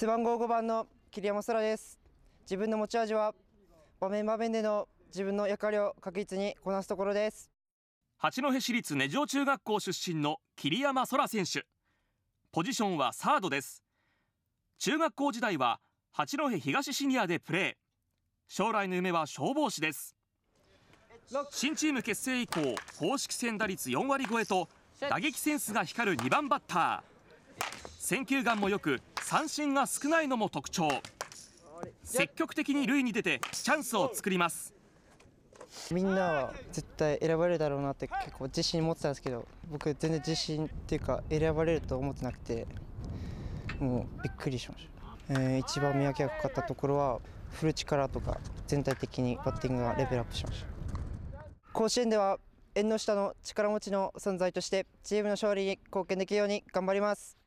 背番号5番の桐山空です自分の持ち味は場面場面での自分の役割を確実にこなすところです八戸市立根城中学校出身の桐山空選手ポジションはサードです中学校時代は八戸東シニアでプレー将来の夢は消防士です新チーム結成以降公式戦打率4割超えと打撃センスが光る2番バッター選球眼もよく三振が少ないのも特徴積極的に塁に出てチャンスを作りますみんなは絶対選ばれるだろうなって結構自信持ってたんですけど僕全然自信っていうか選ばれると思ってなくてもうびっくりしました、えー、一番見分けがかかったところは振る力とか全体的にバッティングがレベルアップしました甲子園では縁の下の力持ちの存在としてチームの勝利に貢献できるように頑張ります